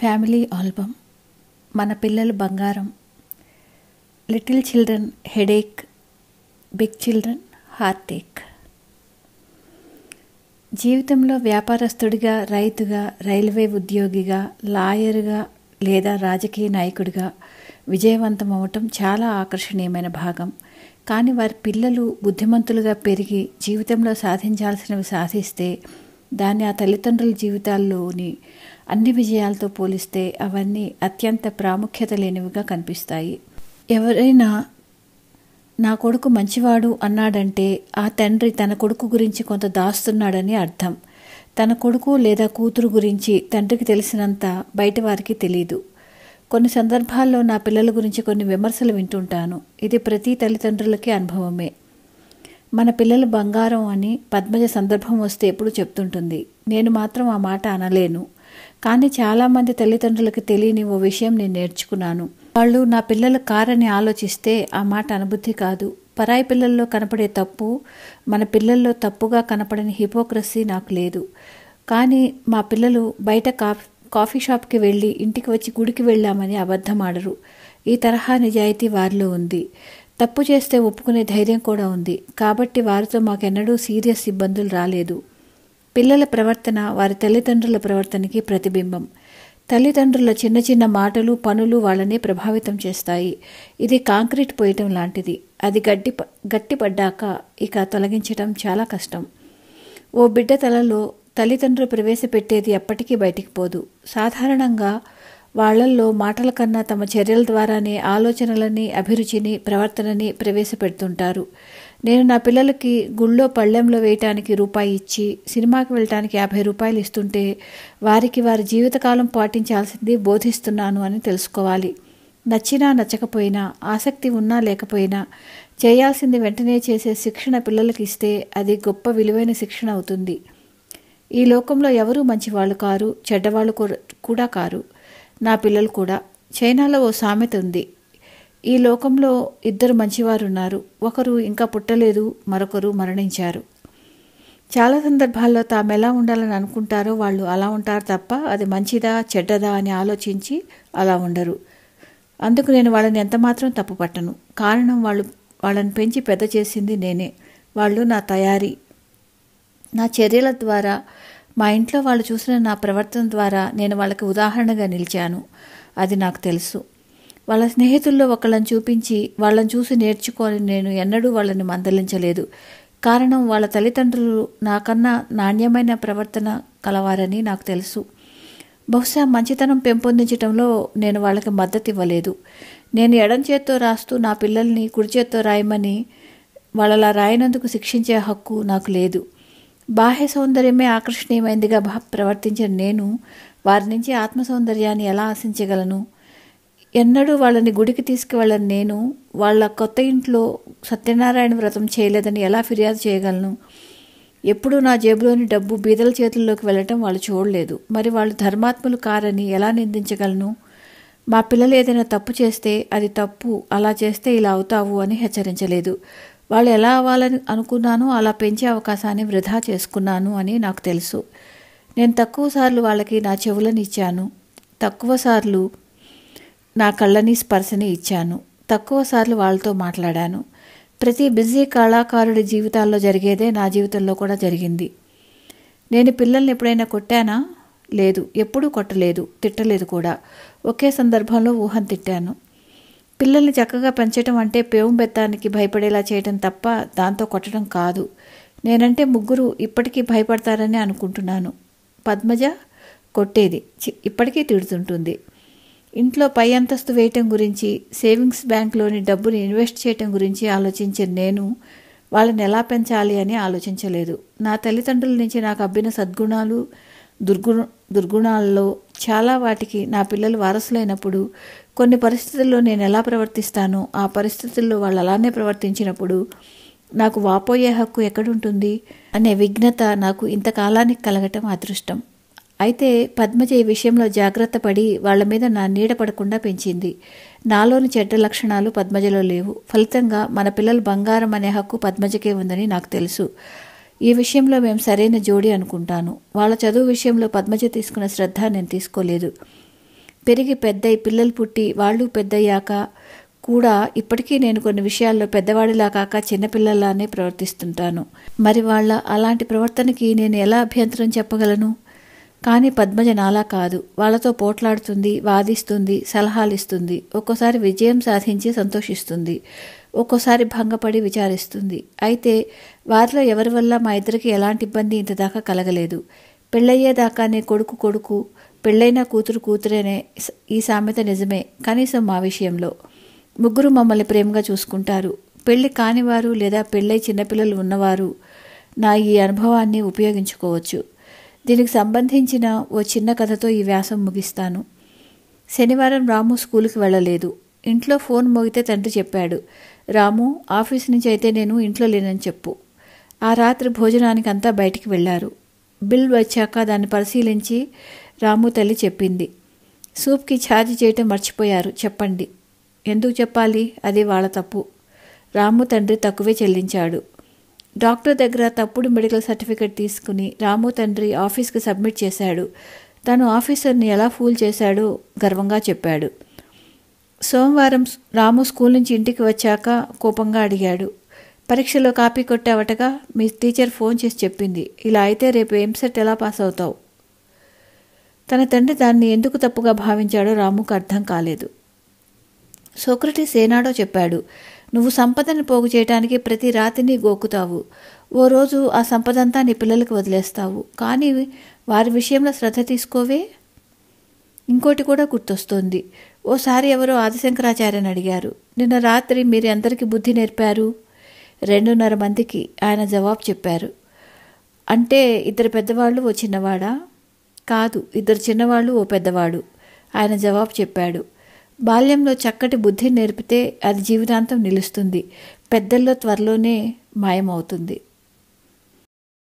family album మన పిల్లలు బంగారం little children headache big children heartache జీవితంలో వ్యాపారస్తుడిగా రైతుగా రైల్వే ఉద్యోగిగా లాయర్గా లేదా రాజకీయ నాయకుడిగా విజయవంతం అవటం చాలా ఆకర్షణీయమైన భాగం కానీ వారి పిల్లలు బుద్ధిమంతులుగా పెరిగి జీవితంలో సాధించాల్సినవి సాధిస్తే దాన్ని ఆ తల్లిదండ్రుల జీవితాల్లోని అన్ని విజయాలతో పోలిస్తే అవన్నీ అత్యంత ప్రాముఖ్యత లేనివిగా కనిపిస్తాయి ఎవరైనా నా కొడుకు మంచివాడు అన్నాడంటే ఆ తండ్రి తన కొడుకు గురించి కొంత దాస్తున్నాడని అర్థం తన కొడుకు లేదా కూతురు గురించి తండ్రికి తెలిసినంత బయట వారికి తెలియదు కొన్ని సందర్భాల్లో నా పిల్లల గురించి కొన్ని విమర్శలు వింటుంటాను ఇది ప్రతి తల్లిదండ్రులకి అనుభవమే మన పిల్లలు బంగారం అని పద్మజ సందర్భం వస్తే ఎప్పుడు చెప్తుంటుంది నేను మాత్రం ఆ మాట అనలేను కానీ చాలామంది తల్లిదండ్రులకు తెలియని ఓ విషయం నేను నేర్చుకున్నాను వాళ్ళు నా పిల్లల కారని ఆలోచిస్తే ఆ మాట అనుభూతి కాదు పరాయి పిల్లల్లో కనపడే తప్పు మన పిల్లల్లో తప్పుగా కనపడని హిపోక్రసీ నాకు లేదు కానీ మా పిల్లలు బయట కాఫీ కాఫీ షాప్కి వెళ్ళి ఇంటికి వచ్చి గుడికి వెళ్ళామని అబద్ధం ఈ తరహా నిజాయితీ వారిలో ఉంది తప్పు చేస్తే ఒప్పుకునే ధైర్యం కూడా ఉంది కాబట్టి వారితో మాకెన్నడూ సీరియస్ ఇబ్బందులు రాలేదు పిల్లల ప్రవర్తన వారి తల్లిదండ్రుల ప్రవర్తనకి ప్రతిబింబం తల్లిదండ్రుల చిన్న చిన్న మాటలు పనులు వాళ్ళని ప్రభావితం చేస్తాయి ఇది కాంక్రీట్ పోయటం లాంటిది అది గడ్డి గట్టిపడ్డాక ఇక తొలగించటం చాలా కష్టం ఓ బిడ్డ తలలో తల్లిదండ్రులు ప్రవేశపెట్టేది ఎప్పటికీ బయటికి పోదు సాధారణంగా వాళ్లల్లో మాటల కన్నా తమ చర్యల ద్వారానే ఆలోచనలని అభిరుచిని ప్రవర్తనని ప్రవేశపెడుతుంటారు నేను నా పిల్లలకి గుళ్ళో పళ్ళెంలో వేయటానికి రూపాయి ఇచ్చి సినిమాకి వెళ్ళటానికి యాభై రూపాయలు ఇస్తుంటే వారికి వారి జీవితకాలం పాటించాల్సింది బోధిస్తున్నాను అని తెలుసుకోవాలి నచ్చినా నచ్చకపోయినా ఆసక్తి ఉన్నా లేకపోయినా చేయాల్సింది వెంటనే చేసే శిక్షణ పిల్లలకి ఇస్తే అది గొప్ప విలువైన శిక్షణ అవుతుంది ఈ లోకంలో ఎవరూ మంచివాళ్ళు కారు చెడ్డవాళ్ళు కూడా కారు నా పిల్లలు కూడా చైనాలో ఓ సామెత ఉంది ఈ లోకంలో ఇద్దరు మంచివారున్నారు ఒకరు ఇంకా పుట్టలేదు మరొకరు మరణించారు చాలా సందర్భాల్లో తాము ఎలా ఉండాలని అనుకుంటారో వాళ్ళు అలా ఉంటారు తప్ప అది మంచిదా చెడ్డదా అని ఆలోచించి అలా ఉండరు అందుకు నేను వాళ్ళని ఎంతమాత్రం తప్పు పట్టను కారణం వాళ్ళు వాళ్ళని పెంచి పెద్ద చేసింది నేనే వాళ్ళు నా తయారీ నా చర్యల ద్వారా మా ఇంట్లో వాళ్ళు చూసిన నా ప్రవర్తన ద్వారా నేను వాళ్ళకి ఉదాహరణగా నిలిచాను అది నాకు తెలుసు వాళ్ళ స్నేహితుల్లో ఒకళ్ళని చూపించి వాళ్ళని చూసి నేర్చుకొని నేను ఎన్నడూ వాళ్ళని మందలించలేదు కారణం వాళ్ళ తల్లిదండ్రులు నాకన్నా నాణ్యమైన ప్రవర్తన కలవారని నాకు తెలుసు బహుశా మంచితనం పెంపొందించడంలో నేను వాళ్ళకి మద్దతు ఇవ్వలేదు నేను ఎడం చేత్తో రాస్తూ నా పిల్లల్ని కుడి చేత్తో రాయమని వాళ్ళలా రాయనందుకు శిక్షించే హక్కు నాకు లేదు బాహ్య సౌందర్యమే ఆకర్షణీయమైందిగా ప్రవర్తించిన నేను వారి నుంచి ఆత్మ సౌందర్యాన్ని ఎలా ఆశించగలను ఎన్నడూ వాళ్ళని గుడికి తీసుకువెళ్ళని నేను వాళ్ళ కొత్త ఇంట్లో సత్యనారాయణ వ్రతం చేయలేదని ఎలా ఫిర్యాదు చేయగలను ఎప్పుడూ నా జేబులోని డబ్బు బీదల చేతుల్లోకి వెళ్ళటం వాళ్ళు చూడలేదు మరి వాళ్ళు ధర్మాత్ములు కారని ఎలా నిందించగలను మా పిల్లలు ఏదైనా తప్పు చేస్తే అది తప్పు అలా చేస్తే ఇలా అవుతావు అని హెచ్చరించలేదు వాళ్ళు ఎలా అవ్వాలని అనుకున్నానో అలా పెంచే అవకాశాన్ని వృధా చేసుకున్నాను అని నాకు తెలుసు నేను తక్కువ సార్లు వాళ్ళకి నా చెవులను ఇచ్చాను తక్కువ సార్లు నా కళ్ళని స్పర్శని ఇచ్చాను తక్కువ సార్లు వాళ్ళతో మాట్లాడాను ప్రతి బిజీ కళాకారుడి జీవితాల్లో జరిగేదే నా జీవితంలో కూడా జరిగింది నేను పిల్లల్ని ఎప్పుడైనా కొట్టానా లేదు ఎప్పుడూ కొట్టలేదు తిట్టలేదు కూడా ఒకే సందర్భంలో ఊహం తిట్టాను పిల్లల్ని చక్కగా పెంచడం అంటే పేవం బెత్తానికి భయపడేలా చేయడం తప్ప దాంతో కొట్టడం కాదు నేనంటే ముగ్గురు ఇప్పటికీ భయపడతారని అనుకుంటున్నాను పద్మజ కొట్టేది ఇప్పటికీ తిడుతుంటుంది ఇంట్లో పై అంతస్తు వేయటం గురించి సేవింగ్స్ బ్యాంక్లోని డబ్బుని ఇన్వెస్ట్ చేయటం గురించి ఆలోచించే నేను వాళ్ళని ఎలా పెంచాలి అని ఆలోచించలేదు నా తల్లిదండ్రుల నుంచి నాకు అబ్బిన సద్గుణాలు దుర్గుణ దుర్గుణాల్లో చాలా వాటికి నా పిల్లలు వారసులైనప్పుడు కొన్ని పరిస్థితుల్లో నేను ఎలా ప్రవర్తిస్తానో ఆ పరిస్థితుల్లో వాళ్ళు అలానే ప్రవర్తించినప్పుడు నాకు వాపోయే హక్కు ఎక్కడుంటుంది అనే విఘ్నత నాకు ఇంతకాలానికి కలగటం అదృష్టం అయితే పద్మజ ఈ విషయంలో జాగ్రత్త పడి వాళ్ల మీద నా నీడ పడకుండా పెంచింది నాలోని చెడ్డ లక్షణాలు పద్మజలో లేవు ఫలితంగా మన పిల్లలు బంగారం అనే హక్కు పద్మజకే ఉందని నాకు తెలుసు ఈ విషయంలో మేము సరైన జోడి అనుకుంటాను వాళ్ళ చదువు విషయంలో పద్మజ తీసుకున్న శ్రద్ధ నేను తీసుకోలేదు పెరిగి పెద్దయి పిల్లలు పుట్టి వాళ్ళు పెద్దయ్యాక కూడా ఇప్పటికీ నేను కొన్ని విషయాల్లో పెద్దవాడిలా కాక చిన్నపిల్లలానే ప్రవర్తిస్తుంటాను మరి వాళ్ళ అలాంటి ప్రవర్తనకి నేను ఎలా అభ్యంతరం చెప్పగలను కానీ పద్మజ నాలా కాదు వాళ్ళతో పోట్లాడుతుంది వాదిస్తుంది సలహాలు ఇస్తుంది ఒక్కోసారి విజయం సాధించి సంతోషిస్తుంది ఒక్కోసారి భంగపడి విచారిస్తుంది అయితే వారిలో ఎవరి వల్ల మా ఇద్దరికి ఎలాంటి ఇబ్బంది ఇంతదాకా కలగలేదు పెళ్ళయ్యేదాకానే కొడుకు కొడుకు పెళ్ళైన కూతురు కూతురేనే ఈ సామెత నిజమే కనీసం మా విషయంలో ముగ్గురు మమ్మల్ని ప్రేమగా చూసుకుంటారు పెళ్లి కానివారు లేదా పెళ్ళై చిన్నపిల్లలు ఉన్నవారు నా ఈ అనుభవాన్ని ఉపయోగించుకోవచ్చు దీనికి సంబంధించిన ఓ చిన్న కథతో ఈ వ్యాసం ముగిస్తాను శనివారం రాము స్కూలుకి వెళ్ళలేదు ఇంట్లో ఫోన్ మోగితే తండ్రి చెప్పాడు రాము ఆఫీస్ నుంచి అయితే నేను ఇంట్లో లేనని చెప్పు ఆ రాత్రి భోజనానికి అంతా బయటికి వెళ్ళారు బిల్ వచ్చాక దాన్ని పరిశీలించి రాము తల్లి చెప్పింది సూప్కి ఛార్జ్ చేయటం మర్చిపోయారు చెప్పండి ఎందుకు చెప్పాలి అది వాళ్ళ తప్పు రాము తండ్రి తక్కువే చెల్లించాడు డాక్టర్ దగ్గర తప్పుడు మెడికల్ సర్టిఫికేట్ తీసుకుని రాము తండ్రి ఆఫీస్కి సబ్మిట్ చేశాడు తను ఆఫీసర్ని ఎలా ఫూల్ చేశాడో గర్వంగా చెప్పాడు సోమవారం రాము స్కూల్ నుంచి ఇంటికి వచ్చాక కోపంగా అడిగాడు పరీక్షలో కాపీ కొట్టావటగా మీ టీచర్ ఫోన్ చేసి చెప్పింది ఇలా అయితే రేపు ఎంసెట్ ఎలా పాస్ అవుతావు తన తండ్రి దాన్ని ఎందుకు తప్పుగా భావించాడో రాముకు అర్థం కాలేదు సోక్రటీస్ ఏనాడో చెప్పాడు నువ్వు సంపదను పోగు చేయడానికి ప్రతి రాతిని గోకుతావు ఓ రోజు ఆ సంపదంతా నీ పిల్లలకు వదిలేస్తావు కానీ వారి విషయంలో శ్రద్ధ తీసుకోవే ఇంకోటి కూడా గుర్తొస్తోంది ఓసారి ఎవరో ఆదిశంకరాచార్యని అడిగారు నిన్న రాత్రి మీరు అందరికీ బుద్ధి నేర్పారు రెండున్నర మందికి ఆయన జవాబు చెప్పారు అంటే ఇద్దరు పెద్దవాళ్ళు ఓ చిన్నవాడా కాదు ఇద్దరు చిన్నవాళ్ళు ఓ పెద్దవాడు ఆయన జవాబు చెప్పాడు బాల్యంలో చక్కటి బుద్ధిని నేర్పితే అది జీవితాంతం నిలుస్తుంది పెద్దల్లో త్వరలోనే మాయమవుతుంది